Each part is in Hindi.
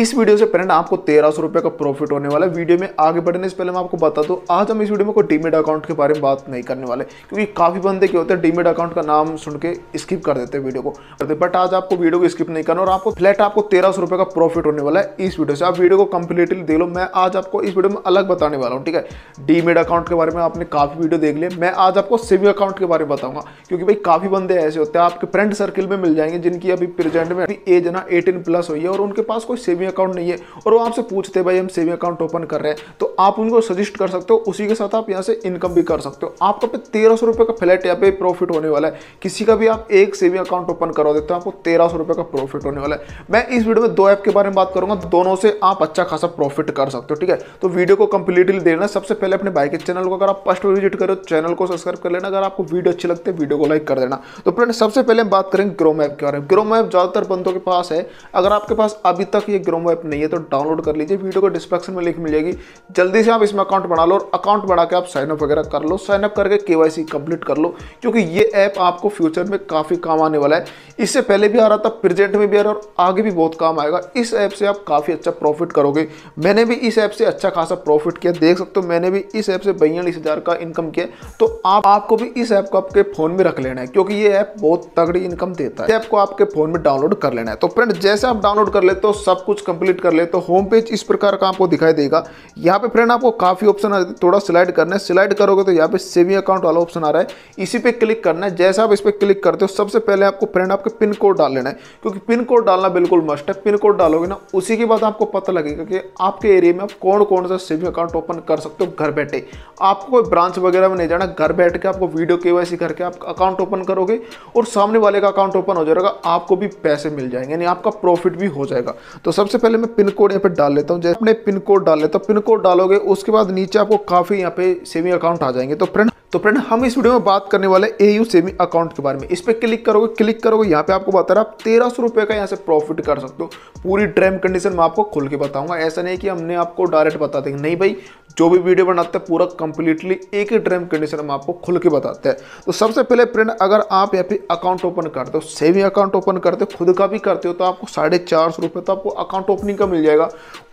इस वीडियो से फ्रेंड आपको तेरह सौ रुपये का प्रॉफिट होने वाला है वीडियो में आगे बढ़ने से पहले मैं आपको बता दूँ आज हम इस वीडियो में कोई डीमेट अकाउंट के बारे में बात नहीं करने वाले क्योंकि काफ़ी बंदे क्या होते हैं डीमेट अकाउंट का नाम सुन के स्किप कर देते हैं वीडियो को बट आज आपको वीडियो को स्किप नहीं करना और आपको फ्लैट आपको तेरह सौ का प्रॉफिट होने वाला है इस वीडियो से आप वीडियो को कंप्लीटली देख लो मैं आज आपको इस वीडियो में अलग बताने वाला हूँ ठीक है डीमेट अकाउंट के बारे में आपने काफ़ी वीडियो देख लिया मैं आज आपको सेविंग अकाउंट के बारे में बताऊंगा क्योंकि भाई काफ़ी बंदे ऐसे होते हैं आपके फ्रेंड सर्किल में मिल जाएंगे जिनकी अभी प्रेजेंट में अभी एज है ना एटीन प्लस हुई है और उनके पास कोई सेविंग सेविंग अकाउंट नहीं है और वो आपसे पूछते हैं भाई हम सेविंग अकाउंट ओपन कर रहे हैं तो आप उनको सजेस्ट कर सकते हो उसी के साथ आप यहाँ से इनकम भी कर सकते हो आपका तो पे तेरह सौ रुपये का फ्लैट यहाँ पे प्रॉफिट होने वाला है किसी का भी आप एक सेविंग अकाउंट ओपन करवा देते हो आपको तेरह सौ रुपये का प्रॉफिट होने वाला है मैं इस वीडियो में दो ऐप के बारे में बात करूँगा दोनों से आप अच्छा खासा प्रॉफिट कर सकते हो ठीक है तो वीडियो को कंप्लीटली देना सबसे पहले अपने भाई के चैनल को अगर आप फर्स्ट विजिट करो चैनल को सब्सक्राइब कर लेना अगर आपको वीडियो अच्छी लगती है वीडियो को लाइक कर देना तो फ्रेंड सबसे पहले हम बात करेंगे ग्रोम ऐप के बारे में ग्रोम ऐप ज़्यादातर बंदों के पास है अगर आपके पास अभी तक ये क्रोम ऐप नहीं है तो डाउनलोड कर लीजिए वीडियो को डिस्क्रिप्शन में लिख मिल जाएगी जल्दी से आप इसमें अकाउंट बना लो और अकाउंट बना के आप साइनअप वगैरह कर लो साइनअप करके के कंप्लीट कर लो क्योंकि ये ऐप आपको फ्यूचर में काफ़ी काम आने वाला है इससे पहले भी आ रहा था प्रेजेंट में भी आ रहा और आगे भी बहुत काम आएगा इस ऐप से आप काफ़ी अच्छा प्रॉफिट करोगे मैंने भी इस ऐप से अच्छा खासा प्रॉफिट किया देख सकते हो मैंने भी इस ऐप से बयालीस हज़ार का इनकम किया तो आप आपको भी इस ऐप को आपके फ़ोन में रख लेना है क्योंकि ये ऐप बहुत तगड़ी इनकम देता है ऐप को आपके फ़ोन में डाउनलोड कर लेना है तो फ्रेंड जैसे आप डाउनलोड कर लेते हो सब कुछ कुछ कंप्लीट कर ले तो होम पेज इस प्रकार का आपको दिखाई देगा यहाँ पे फ्रेंड आपको काफ़ी ऑप्शन आ थोड़ा स्लाइड करना है स्लाइड करोगे तो यहाँ पे सेविंग अकाउंट वाला ऑप्शन आ रहा है इसी पे क्लिक करना है जैसा आप इस पर क्लिक करते हो सबसे पहले आपको फ्रेंड आपके पिन कोड डाल लेना है क्योंकि पिन कोड डालना बिल्कुल मस्ट है पिन कोड डालोगे ना उसी के बाद आपको पता लगेगा कि आपके एरिया में आप कौन कौन सा सेविंग अकाउंट ओपन कर सकते हो घर बैठे आपको कोई ब्रांच वगैरह में नहीं जाना घर बैठ के आपको वीडियो के करके आप अकाउंट ओपन करोगे और सामने वाले का अकाउंट ओपन हो जाएगा आपको भी पैसे मिल जाएंगे यानी आपका प्रॉफिट भी हो जाएगा तो सबसे सबसे पहले मैं पिन कोड यहाँ पे डाल लेता हूँ जैसे अपने पिन कोड डाल लेता हूँ पिन कोड डालोगे उसके बाद नीचे आपको काफ़ी यहाँ पे सेविंग अकाउंट आ जाएंगे तो फ्रेंड तो फ्रेंड हम इस वीडियो में बात करने वाले ए यू सेविंग अकाउंट के बारे में इस पर क्लिक करोगे क्लिक करोगे यहाँ पे आपको बता रहा आप तेरह सौ रुपये का यहाँ से प्रॉफिट कर सकते हो पूरी ट्रेम कंडीशन में आपको खोल के बताऊंगा ऐसा नहीं कि हमने आपको डायरेक्ट बता देंगे नहीं भाई जो भी वीडियो बनाते हैं पूरा कंप्लीटली एक ही ट्रेम कंडीशन में आपको खुल के बताते हैं तो सबसे पहले फ्रेंड अगर आप यहाँ पे अकाउंट ओपन करते हो सेविंग अकाउंट ओपन करते हो खुद का भी करते हो तो आपको साढ़े चार सौ रुपये तो आपको अकाउंट ओपनिंग का मिल जाएगा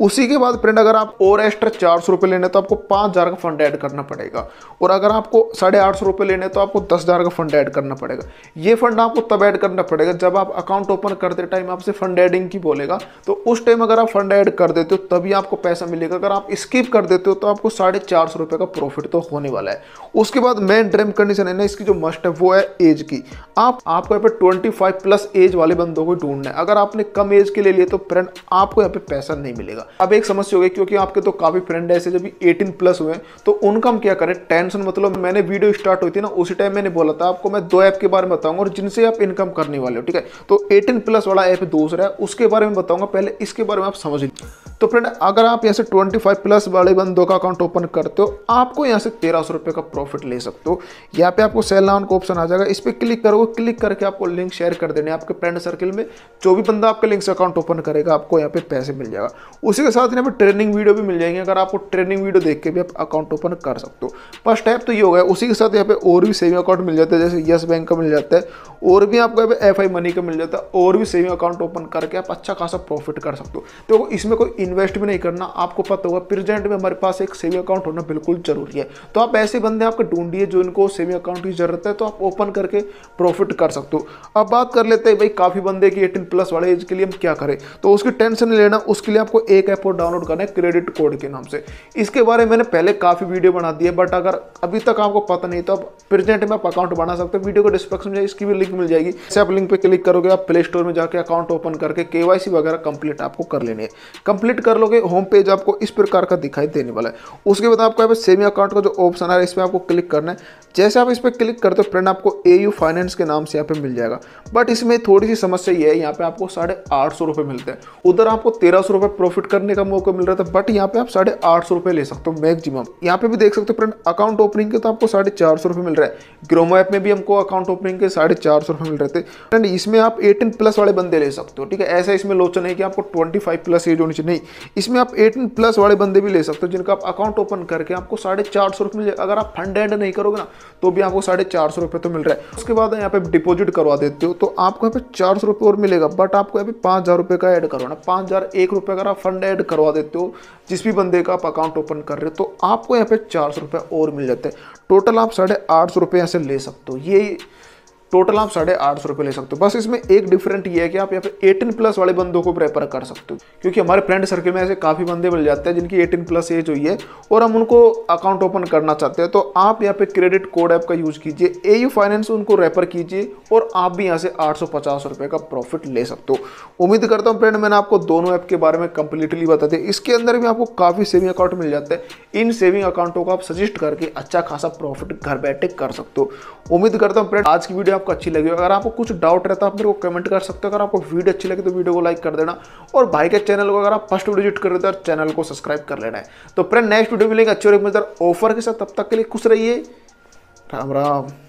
उसी के बाद फ्रेंड अगर आप और एक्स्ट्रा चार सौ रुपये लेने तो आपको पाँच हज़ार का फंड ऐड करना पड़ेगा और अगर आपको साढ़े आठ सौ रुपये लेने तो आपको दस हज़ार का फंड ऐड करना पड़ेगा ये फंड आपको तब ऐड करना पड़ेगा जब आप अकाउंट ओपन करते टाइम आपसे फंड एडिंग की बोलेगा तो उस टाइम अगर आप फंड ऐड कर देते हो तभी आपको पैसा मिलेगा अगर आप स्किप कर देते हो तो आपको साढ़े चार सौ रुपये का प्रॉफिट तो होने वाला है उसके बाद मेन ड्रीम कंडीशन है ना इसकी जो मस्ट है वो है एज की आप आपको यहाँ पर ट्वेंटी फाइव प्लस एज वाले बंदों को ढूंढना है अगर आपने कम एज के ले लिए तो फ्रेंड आपको यहाँ पर पैसा नहीं मिलेगा अब एक समस्या होगी क्योंकि आपके तो काफ़ी फ्रेंड ऐसे जब एटीन प्लस हुए तो उनका हम क्या करें टेंशन मतलब मैंने मैंने वीडियो स्टार्ट हुई थी ना उसी टाइम मैंने बोला था आपको मैं दो ऐप के बारे में बताऊंगा और जिनसे आप इनकम करने वाले हो ठीक है तो एटीन प्लस वाला ऐप दूसरा है उसके बारे में बताऊंगा पहले इसके बारे में आप समझ लीजिए तो फ्रेंड अगर आप यहाँ से 25 प्लस वाले बंदों का अकाउंट ओपन करते हो आपको यहाँ से तेरह सौ का प्रॉफिट ले सकते हो यहाँ पे आपको सेल नाउन का ऑप्शन आ जाएगा इस पर क्लिक करोगे क्लिक करके आपको लिंक शेयर कर देने आपके फ्रेंड सर्किल में जो भी बंदा आपके लिंक से अकाउंट ओपन करेगा आपको यहाँ पे पैसे मिल जाएगा उसी के साथ यहाँ पर ट्रेनिंग वीडियो भी मिल जाएंगे अगर आपको ट्रेनिंग वीडियो देख के भी आप अकाउंट ओपन कर सकते हो फर्स्ट टाइप तो ये हो गया उसी के साथ यहाँ पे और भी सेविंग अकाउंट मिल जाता है जैसे यस बैंक का मिल जाता है और भी आपको यहाँ पे एफ मनी का मिल जाता है और भी सेविंग अकाउंट ओपन करके आप अच्छा खासा प्रॉफिट कर सकते हो तो इसमें कोई इन्वेस्ट भी नहीं करना आपको पता होगा प्रेजेंट में हमारे पास एक सेविंग अकाउंट होना बिल्कुल जरूरी है तो आप ऐसे बंदे आपको ढूंढिए जो इनको सेविंग अकाउंट की जरूरत है तो आप ओपन करके प्रॉफिट कर सकते हो अब बात कर लेते हैं भाई काफ़ी बंदे की एटीन प्लस वाले एज के लिए हम क्या करें तो उसकी टेंशन नहीं लेना उसके लिए आपको एक ऐप और डाउनलोड करना है क्रेडिट कोड के नाम से इसके बारे में मैंने पहले काफ़ी वीडियो बना दी है बट अगर अभी तक आपको पता नहीं तो आप प्रेजेंट में आप अकाउंट बना सकते हो वीडियो को डिस्क्रिप्शन में इसकी भी लिंक मिल जाएगी जैसे आप लिंक पर क्लिक करोगे आप प्ले स्टोर में जाकर अकाउंट ओपन करके के वगैरह कंप्लीट आपको कर लेने कंप्लीट क्रिएट कर लोगे होम पेज आपको इस प्रकार का दिखाई देने वाला है उसके बाद आपको यहाँ पे सेविंग अकाउंट का जो ऑप्शन आ रहा है इस पर आपको क्लिक करना है जैसे आप इस पर क्लिक करते हो फ्रेंड आपको ए यू फाइनेंस के नाम से यहाँ पे मिल जाएगा बट इसमें थोड़ी सी समस्या ये है यहाँ पे आपको साढ़े आठ सौ रुपये मिलते हैं उधर आपको तेरह सौ रुपये प्रॉफिट करने का मौका मिल रहा था बट यहाँ पे आप साढ़े आठ सौ रुपये ले सकते हो मैक्सिमम यहाँ पे भी देख सकते हो फ्रेंड अकाउंट ओपनिंग के तो आपको साढ़े चार सौ रुपये मिल रहा है ग्रोमो ऐप में भी हमको अकाउंट ओपनिंग के साढ़े चार सौ रुपये मिल रहे थे फ्रेंड इसमें आप एटीन प्लस वाले बंदे ले सकते हो ठीक है ऐसा इसमें लोचन है कि आपको ट्वेंटी फाइव प्लस एज होनी चाहिए नहीं इसमें आप एटीन प्लस वाले बंदे भी ले सकते हो जिनका आप अकाउंट ओपन करके आपको साढ़े चार सौ रुपये मिल जाएगा अगर आप फंड एंड नहीं करोगे ना तो भी आपको साढ़े चार सौ रुपये तो मिल रहा है उसके बाद यहाँ पे डिपोजिट करवा देते हो तो आपको यहाँ पे चार सौ रुपये और मिलेगा बट आपको यहाँ पे पाँच हज़ार रुपये का ऐड करवाना पाँच हज़ार एक रुपये अगर आप फंड ऐड करवा देते हो जिस भी बंदे का आप अकाउंट ओपन कर रहे हो तो आपको यहाँ पे चार सौ रुपये और मिल जाते हैं टोटल आप साढ़े आठ सौ रुपये यहाँ से ले सकते हो ये टोटल आप साढ़े आठ सौ रुपये ले सकते हो बस इसमें एक डिफरेंट ये है कि आप यहाँ पे एटीन प्लस वाले बंदों को प्रेफर कर सकते हो क्योंकि हमारे फ्रेंड सर्कल में ऐसे काफ़ी बंदे मिल जाते हैं जिनकी एटीन प्लस एज हुई है और हम उनको अकाउंट ओपन करना चाहते हैं तो आप यहाँ पे क्रेडिट कोड ऐप का यूज़ कीजिए ए यू फाइनेंस उनको रेफर कीजिए और आप भी यहाँ से आठ सौ पचास का प्रॉफिट ले सकते हो उम्मीद करता हूँ फ्रेंड मैंने आपको दोनों ऐप के बारे में कंप्लीटली बता दिया इसके अंदर भी आपको काफ़ी सेविंग अकाउंट मिल जाते हैं इन सेविंग अकाउंटों को आप सजेस्ट करके अच्छा खासा प्रॉफिट घर बैठे कर सकते हो उम्मीद करता हूँ फ्रेंड आज की वीडियो आपको अच्छी लगी हो अगर आपको कुछ डाउट रहता है आप मेरे को कमेंट कर सकते हो अगर आपको वीडियो अच्छी लगी तो वीडियो को लाइक कर देना और भाई के चैनल को अगर आप फर्स्ट वीडियो कर रहे हो चैनल तो को सब्सक्राइब कर लेना है तो फ्रेंड नेक्स्ट वीडियो मिलेंगे अच्छे और एक मिलता ऑफर के साथ तब तक के लिए खुश रहिए राम राम